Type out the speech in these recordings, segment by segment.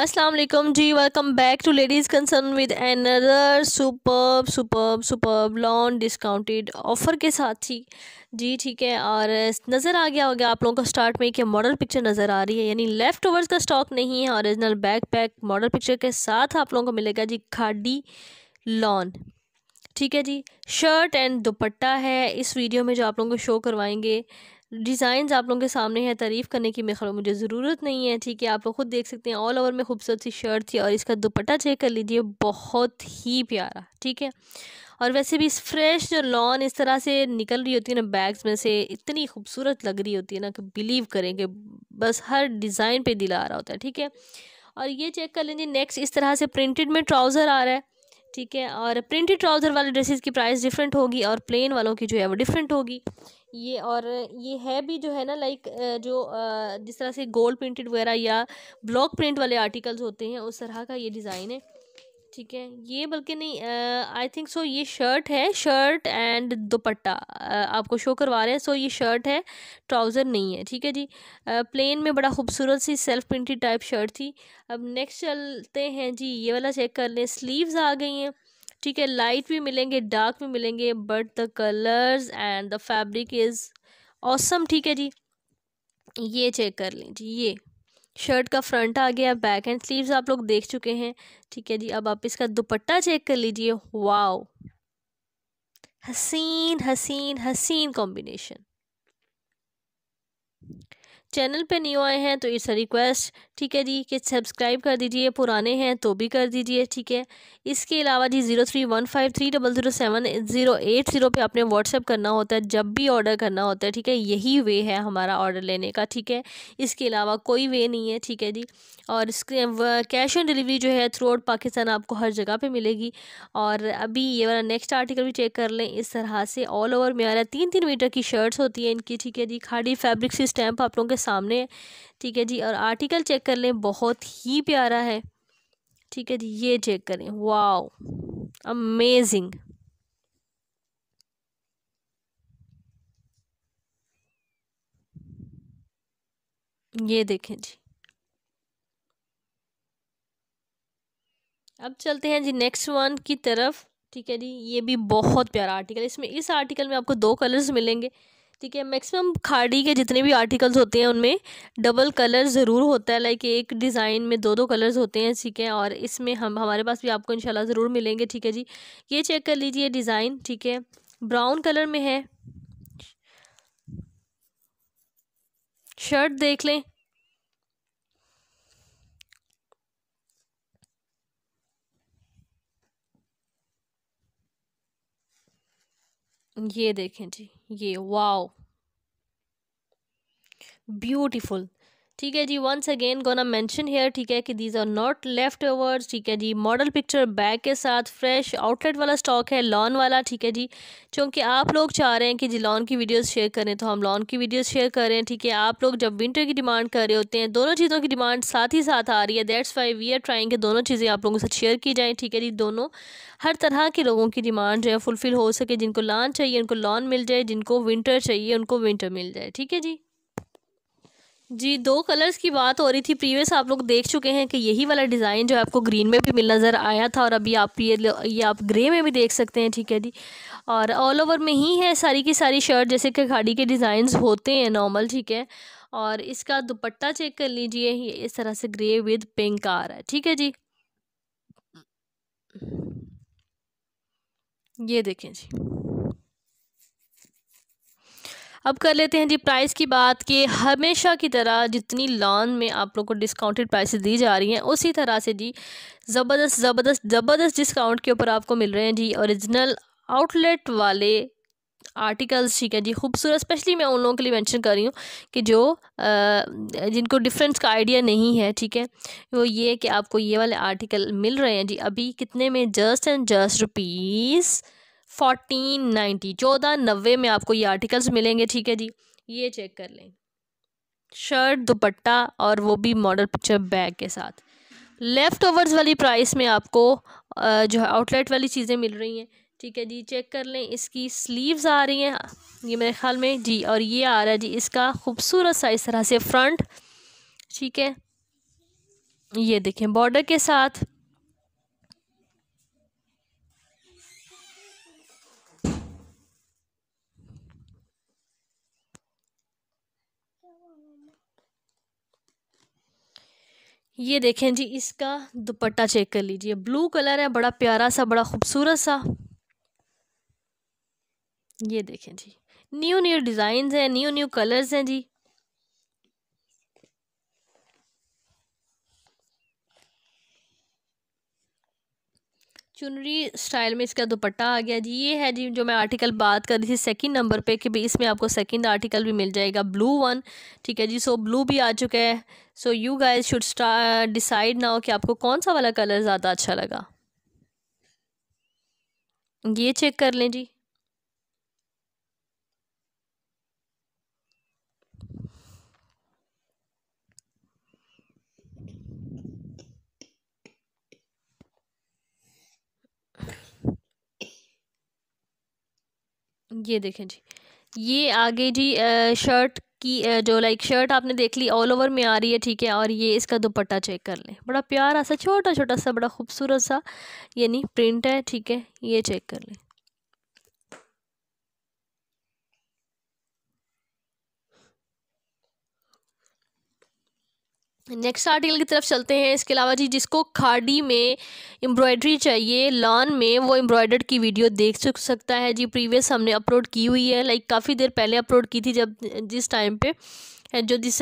Aslam ji welcome back to ladies concern with another super super super long discounted offer के साथ ही जी ठीक है और नज़र आ गया होगा आप लोगों को स्टार्ट में कि मॉडल पिक्चर नज़र आ रही है यानी लेफ़्ट ओवर्स का स्टॉक नहीं है original back pack model picture के साथ आप लोगों को मिलेगा जी खाडी लॉन ठीक है जी शर्ट एंड दुपट्टा है इस वीडियो में जो आप लोगों को शो करवाएंगे डिज़ाइन आप लोगों के सामने हैं तारीफ़ करने की मेरे मुझे ज़रूरत नहीं है ठीक है आप लोग खुद देख सकते हैं ऑल ओवर में खूबसूरत सी शर्ट थी और इसका दुपट्टा चेक कर लीजिए बहुत ही प्यारा ठीक है और वैसे भी इस फ्रेश जो लॉन इस तरह से निकल रही होती है ना बैग्स में से इतनी खूबसूरत लग रही होती है ना कि बिलीव करें कि बस हर डिज़ाइन पर दिला आ रहा होता है ठीक है और ये चेक कर लीजिए नेक्स्ट इस तरह से प्रिंटेड में ट्राउज़र आ रहा है ठीक है और प्रिंटेड ट्राउज़र वाले ड्रेसेस की प्राइस डिफरेंट होगी और प्लेन वालों की जो है वो डिफरेंट होगी ये और ये है भी जो है ना लाइक जो जिस तरह से गोल्ड प्रिंटेड वगैरह या ब्लॉक प्रिंट वाले आर्टिकल्स होते हैं उस तरह का ये डिज़ाइन है ठीक है ये बल्कि नहीं आई थिंक सो ये शर्ट है शर्ट एंड दुपट्टा आपको शो करवा रहे हैं सो ये शर्ट है ट्राउज़र नहीं है ठीक है जी प्लेन में बड़ा खूबसूरत सी सेल्फ प्रिंटेड टाइप शर्ट थी अब नेक्स्ट चलते हैं जी ये वाला चेक कर लें स्लीव्स आ गई हैं ठीक है लाइट भी मिलेंगे डार्क भी मिलेंगे but the colours and the fabric is awesome ठीक है जी ये चेक कर लीजिए ये शर्ट का फ्रंट आ गया बैक एंड स्लीव्स आप लोग देख चुके हैं ठीक है जी अब आप इसका दुपट्टा चेक कर लीजिए वाओ हसीन हसीन हसीन कॉम्बिनेशन चैनल पे न्यू आए हैं तो इट्स अ रिक्वेस्ट ठीक है जी कि सब्सक्राइब कर दीजिए पुराने हैं तो भी कर दीजिए ठीक है इसके अलावा जी zero three one five three double zero seven zero eight zero पर आपने व्हाट्सअप करना होता है जब भी ऑर्डर करना होता है ठीक है यही वे है हमारा ऑर्डर लेने का ठीक है इसके अलावा कोई वे नहीं है ठीक है जी और इसके कैश ऑन डिलीवरी जो है थ्रू आउट पाकिस्तान आपको हर जगह पर मिलेगी और अभी ये वाला नेक्स्ट आर्टिकल भी चेक कर लें इस तरह से ऑल ओवर में आ तीन तीन मीटर की शर्ट्स होती है इनकी ठीक है जी खाड़ी फैब्रिक्स से स्टैम्प आप लोगों के सामने है ठीक है जी और आर्टिकल चेक कर लें बहुत ही प्यारा है ठीक है जी ये चेक करें वाओ अमेजिंग ये देखें जी अब चलते हैं जी नेक्स्ट वन की तरफ ठीक है जी ये भी बहुत प्यारा आर्टिकल इसमें इस आर्टिकल में आपको दो कलर्स मिलेंगे ठीक है मैक्सिमम खाड़ी के जितने भी आर्टिकल्स होते हैं उनमें डबल कलर ज़रूर होता है लाइक एक डिज़ाइन में दो दो कलर्स होते हैं ठीक है और इसमें हम हमारे पास भी आपको इंशाल्लाह ज़रूर मिलेंगे ठीक है जी ये चेक कर लीजिए डिज़ाइन ठीक है ब्राउन कलर में है शर्ट देख लें ये देखें जी ये वाओ ब्यूटीफुल ठीक है जी once again gonna mention here ठीक है कि these are not left over ठीक है जी मॉडल पिक्चर बैग के साथ फ्रेश आउटलेट वाला स्टॉक है लॉन वाला ठीक है जी चूँकि आप लोग चाह रहे हैं कि जी लॉन की वीडियोस शेयर करें तो हम लॉन की वीडियोस शेयर करें ठीक है आप लोग जब विंटर की डिमांड कर रहे होते हैं दोनों चीज़ों की डिमांड साथ ही साथ आ रही है that's why we are trying के दोनों चीज़ें आप लोगों के साथ शेयर की जाएँ ठीक है जी दोनों हर तरह के लोगों की डिमांड जो है फुलफ़िल हो सके जिनको लॉन चाहिए उनको लॉन मिल जाए जिनको विंटर चाहिए उनको विंटर मिल जाए ठीक है जी जी दो कलर्स की बात हो रही थी प्रीवियस आप लोग देख चुके हैं कि यही वाला डिज़ाइन जो आपको ग्रीन में भी मिल नज़र आया था और अभी आप ये ये आप ग्रे में भी देख सकते हैं ठीक है जी और ऑल ओवर में ही है सारी की सारी शर्ट जैसे कि खाड़ी के डिज़ाइन होते हैं नॉर्मल ठीक है और इसका दुपट्टा चेक कर लीजिए ये इस तरह से ग्रे विद पिंक आ रहा है ठीक है जी ये देखें जी अब कर लेते हैं जी प्राइस की बात कि हमेशा की तरह जितनी लॉन में आप लोग को डिस्काउंटेड प्राइसेस दी जा रही हैं उसी तरह से जी ज़बरदस्त ज़बरदस्त ज़बरदस्त डिस्काउंट के ऊपर आपको मिल रहे हैं जी ओरिजिनल आउटलेट वाले आर्टिकल्स ठीक है जी खूबसूरत स्पेशली मैं उन लोगों के लिए मेंशन कर रही हूँ कि जो आ, जिनको डिफरेंस का आइडिया नहीं है ठीक है वो ये कि आपको ये वाले आर्टिकल मिल रहे हैं जी अभी कितने में just and just rupees fourteen ninety चौदह नब्बे में आपको ये आर्टिकल्स मिलेंगे ठीक है जी ये चेक कर लें शर्ट दुपट्टा और वो भी मॉडल पिक्चर बैग के साथ लेफ़्ट ओवर्स वाली प्राइस में आपको जो है आउटलेट वाली चीज़ें मिल रही हैं ठीक है जी चेक कर लें इसकी स्लीव्स आ रही हैं ये मेरे ख्याल में जी और ये आ रहा है जी इसका खूबसूरत सा इस तरह से फ्रंट ठीक है ये देखें बॉर्डर के साथ ये देखें जी इसका दुपट्टा चेक कर लीजिए ब्लू कलर है बड़ा प्यारा सा बड़ा खूबसूरत सा ये देखें जी न्यू न्यू डिजाइन हैं न्यू न्यू कलर्स हैं जी चुनरी स्टाइल में इसका दुपट्टा आ गया जी ये है जी जो मैं आर्टिकल बात कर रही थी सेकंड नंबर पे कि भी इसमें आपको सेकंड आर्टिकल भी मिल जाएगा ब्लू वन ठीक है जी सो ब्लू भी आ चुका है so you guys should decide ना हो कि आपको कौन सा वाला कलर ज़्यादा अच्छा लगा ये चेक कर लें जी ये देखें जी ये आगे जी शर्ट की जो लाइक शर्ट आपने देख ली ऑल ओवर में आ रही है ठीक है और ये इसका दुपट्टा चेक कर लें बड़ा प्यारा सा छोटा छोटा सा बड़ा खूबसूरत सा यानी प्रिंट है ठीक है ये चेक कर लें नेक्स्ट आर्टिकल की तरफ चलते हैं इसके अलावा जी जिसको खाड़ी में एम्ब्रॉयडरी चाहिए लॉन में वो एम्ब्रॉयडर्ड की वीडियो देख सकता है जी प्रीवियस हमने अपलोड की हुई है लाइक काफ़ी देर पहले अपलोड की थी जब जिस टाइम पे जो दिस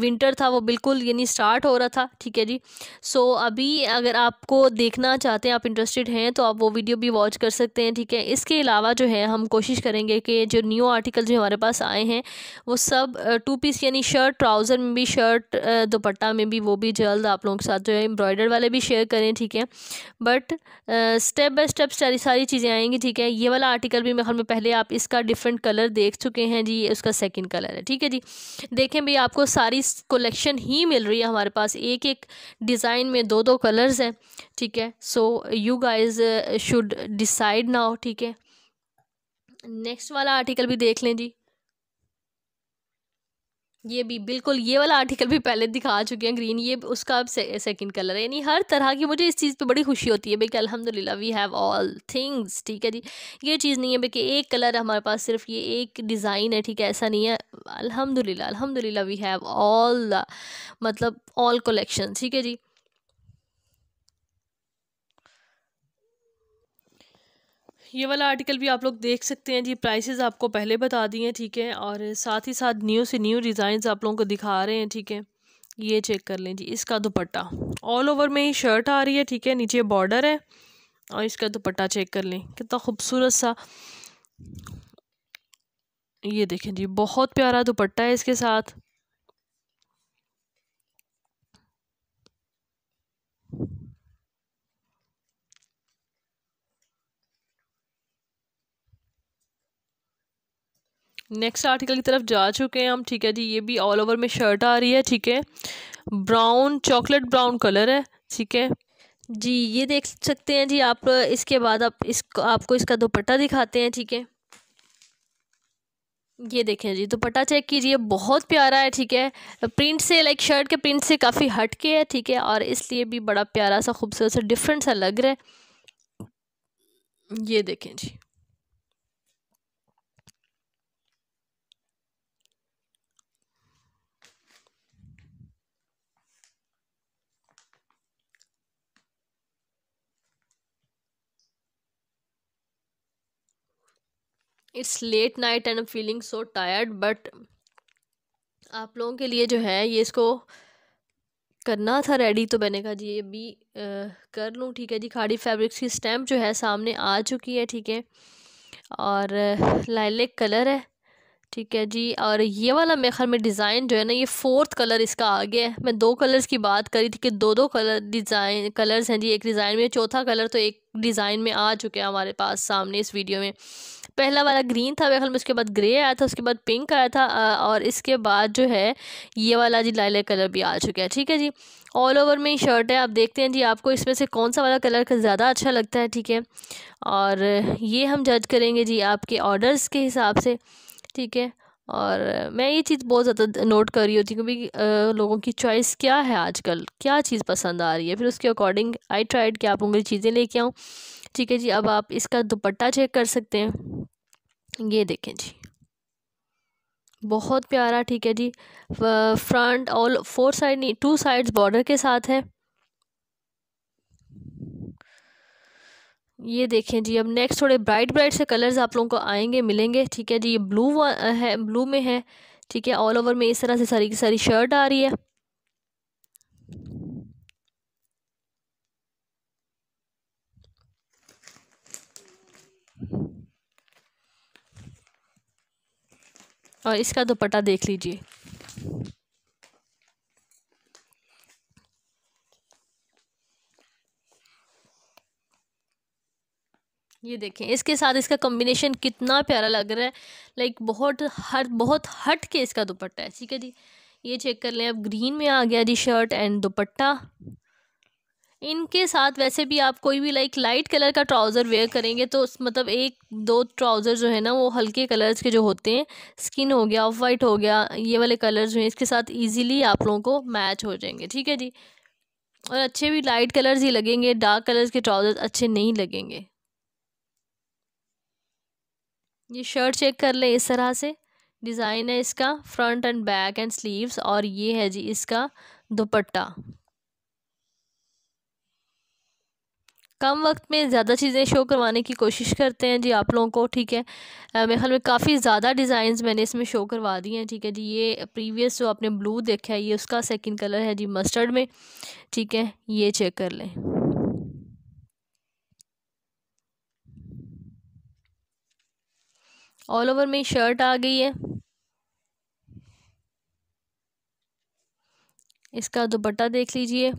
विंटर था वो बिल्कुल यानी स्टार्ट हो रहा था ठीक है जी सो अभी अगर आपको देखना चाहते हैं आप इंटरेस्टेड हैं तो आप वो वीडियो भी वॉच कर सकते हैं ठीक है इसके अलावा जो है हम कोशिश करेंगे कि जो न्यू आर्टिकल जो हमारे पास आए हैं वो सब टू पीस यानी शर्ट ट्राउज़र में भी शर्ट दोपट्टा में भी वो भी जल्द आप लोगों के साथ जो है एम्ब्रॉयडर वाले भी शेयर करें ठीक है बट स्टेप बाय स्टेप सारी सारी चीज़ें आएंगी ठीक है ये वाला आर्टिकल भी मेरे हमें में पहले आप इसका डिफरेंट कलर देख चुके हैं जी उसका सेकेंड कलर है ठीक है जी देखें भाई आपको सारी कलेक्शन ही मिल रही है हमारे पास एक एक डिज़ाइन में दो दो कलर्स हैं ठीक है so you guys should decide now ठीक है नेक्स्ट वाला आर्टिकल भी देख लें जी ये भी बिल्कुल ये वाला आर्टिकल भी पहले दिखा चुके हैं ग्रीन ये उसका अब से, सेकंड कलर है यानी हर तरह की मुझे इस चीज़ पे बड़ी खुशी होती है भाई कि अलहमदिल्ला वी हैव ऑल थिंग्स ठीक है जी ये चीज़ नहीं है भाई कि एक कलर हमारे पास सिर्फ ये एक डिज़ाइन है ठीक है ऐसा नहीं है अलहमदिल्ला अलहमदिल्ला वी हैव ऑल मतलब ऑल कलेक्शन ठीक है जी ये वाला आर्टिकल भी आप लोग देख सकते हैं जी प्राइसेस आपको पहले बता दिए हैं ठीक है और साथ ही साथ न्यू से न्यू डिज़ाइन आप लोगों को दिखा रहे हैं ठीक है ये चेक कर लें जी इसका दुपट्टा ऑल ओवर में ही शर्ट आ रही है ठीक है नीचे बॉर्डर है और इसका दुपट्टा चेक कर लें कितना खूबसूरत सा ये देखें जी बहुत प्यारा दुपट्टा है इसके साथ नेक्स्ट आर्टिकल की तरफ जा चुके हैं हम ठीक है जी ये भी ऑल ओवर में शर्ट आ रही है ठीक है ब्राउन चॉकलेट ब्राउन कलर है ठीक है जी ये देख सकते हैं जी आप इसके बाद आप इस आपको इसका दुपट्टा दिखाते हैं ठीक है ये देखें जी दुपट्टा चेक कीजिए बहुत प्यारा है ठीक है प्रिंट से लाइक शर्ट के प्रिंट से काफ़ी हट के है ठीक है और इसलिए भी बड़ा प्यारा सा खूबसूरत सा डिफरेंट सा लग रहा है ये देखें जी it's late night and feeling so tired but आप लोगों के लिए जो है ये इसको करना था रेडी तो मैंने कहा जी ये आ, कर लूँ ठीक है जी खाड़ी फैब्रिक्स की स्टैम्प जो है सामने आ चुकी है ठीक है और लाइलेक कलर है ठीक है जी और ये वाला मेखर में डिज़ाइन जो है ना ये फोर्थ कलर इसका आ गया है मैं दो कलर्स की बात करी थी कि दो दो कलर डिज़ाइन कलर्स हैं जी एक डिज़ाइन में चौथा कलर तो एक डिज़ाइन में आ चुका है हमारे पास सामने इस वीडियो में पहला वाला ग्रीन था मेरे में उसके बाद ग्रे आया था उसके बाद पिंक आया था और इसके बाद जो है ये वाला जी लाइले कलर भी आ चुका है ठीक है जी ऑल ओवर में शर्ट है आप देखते हैं जी आपको इसमें से कौन सा वाला कलर का ज़्यादा अच्छा लगता है ठीक है और ये हम जज करेंगे जी आपके ऑर्डर्स के हिसाब से ठीक है और मैं ये चीज़ बहुत ज़्यादा नोट कर रही होती हूँ क्योंकि लोगों की चॉइस क्या है आजकल क्या चीज़ पसंद आ रही है फिर उसके अकॉर्डिंग आई ट्राइड कि आप उनकी चीज़ें लेके आऊँ ठीक है जी अब आप इसका दुपट्टा चेक कर सकते हैं ये देखें जी बहुत प्यारा ठीक है जी फ्रंट ऑल फोर साइड नहीं टू साइड्स बॉर्डर के साथ है ये देखें जी अब नेक्स्ट थोड़े ब्राइट ब्राइट से कलर्स आप लोगों को आएंगे मिलेंगे ठीक है जी ये ब्लू है ब्लू में है ठीक है ऑल ओवर में इस तरह से सारी की सारी शर्ट आ रही है और इसका दुपट्टा देख लीजिए ये देखें इसके साथ इसका कॉम्बिनेशन कितना प्यारा लग रहा है लाइक बहुत हर बहुत हट के इसका दुपट्टा है ठीक है जी ये चेक कर लें अब ग्रीन में आ गया जी शर्ट एंड दुपट्टा इनके साथ वैसे भी आप कोई भी लाइक लाइट कलर का ट्राउज़र वेयर करेंगे तो मतलब एक दो ट्राउज़र जो है ना वो हल्के कलर्स के जो होते हैं स्किन हो गया ऑफ वाइट हो गया ये वाले कलर्स जो हैं इसके साथ इजीली आप लोगों को मैच हो जाएंगे ठीक है जी और अच्छे भी लाइट कलर्स ही लगेंगे डार्क कलर्स के ट्राउज़र्स अच्छे नहीं लगेंगे ये शर्ट चेक कर ले इस तरह से डिज़ाइन है इसका front and back and sleeves और ये है जी इसका दुपट्टा कम वक्त में ज़्यादा चीज़ें शो करवाने की कोशिश करते हैं जी आप लोगों को ठीक है मेरे ख्याल में काफ़ी ज़्यादा डिज़ाइन मैंने इसमें शो करवा दी हैं ठीक है जी ये प्रीवियस जो आपने ब्लू देखा है ये उसका सेकंड कलर है जी मस्टर्ड में ठीक है ये चेक कर लें ऑल ओवर में शर्ट आ गई है इसका दुपट्टा देख लीजिए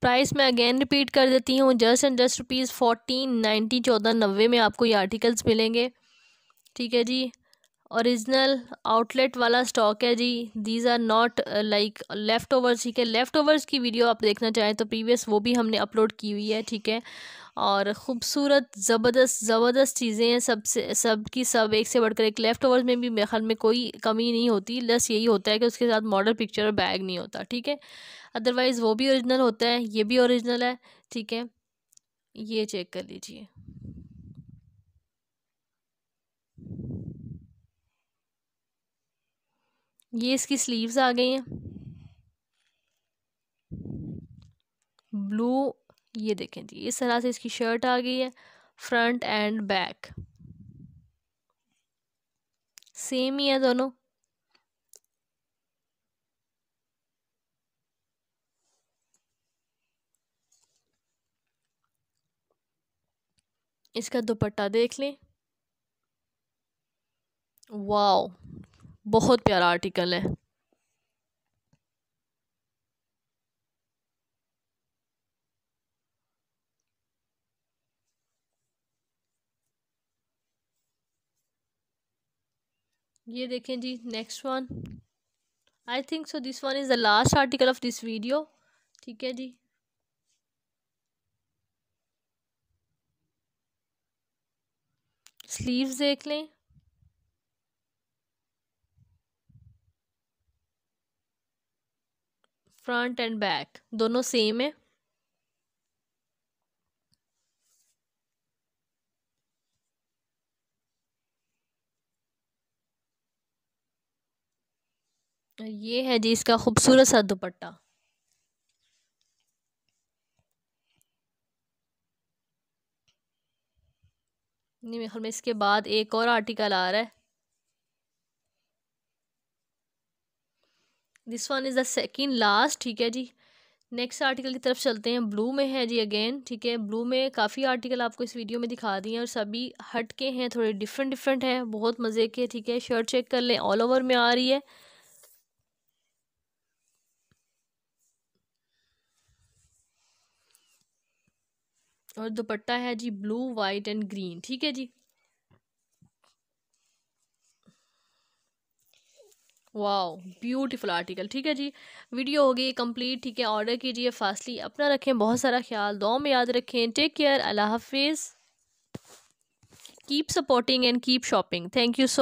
प्राइस मैं अगेन रिपीट कर देती हूँ just and just rupees fourteen ninety चौदह नब्बे में आपको ये आर्टिकल्स मिलेंगे ठीक है जी ओरिजिनल आउटलेट वाला स्टॉक है जी these are not like left overs ठीक है लेफ़्ट ओवर्स की वीडियो आप देखना चाहें तो प्रीवियस वो भी हमने अपलोड की हुई है ठीक है और ख़ूबसूरत ज़बरदस्त ज़बरदस्त चीज़ें हैं सबसे सब की सब एक से बढ़कर एक लेफ़्ट ओवर में भी मेरे ख्याल में कोई कमी नहीं होती लस यही होता है कि उसके साथ मॉडल पिक्चर और बैग नहीं होता ठीक है अदरवाइज़ वो भी ओरिजिनल होता है ये भी ओरिजिनल है ठीक है ये चेक कर लीजिए ये इसकी स्लीव्स आ गई हैं ब्लू ये देखें जी इस तरह से इसकी शर्ट आ गई है फ्रंट एंड बैक सेम ही है दोनों इसका दुपट्टा देख लें वाओ बहुत प्यारा आर्टिकल है ये देखें जी next one I think so this one is the last article of this video ठीक है जी स्लीव्स देख लें फ्रंट एंड बैक दोनों सेम है ये है जी इसका खूबसूरत सा दुपट्टा नहीं मेरे में इसके बाद एक और आर्टिकल आ रहा है this one is the second last ठीक है जी नेक्स्ट आर्टिकल की तरफ चलते हैं ब्लू में है जी अगेन ठीक है ब्लू में काफ़ी आर्टिकल आपको इस वीडियो में दिखा दिए हैं और सभी हट के हैं थोड़े डिफरेंट डिफरेंट हैं बहुत मज़े के ठीक है शर्ट चेक कर लें ऑल ओवर में आ रही है और दुपट्टा है जी ब्लू वाइट एंड ग्रीन ठीक है जी वाओ ब्यूटीफुल आर्टिकल ठीक है जी वीडियो हो गई कंप्लीट ठीक है ऑर्डर कीजिए फास्टली अपना रखें बहुत सारा ख्याल दो में याद रखें टेक केयर अल्लाह हाफिज़ keep supporting and keep shopping thank you so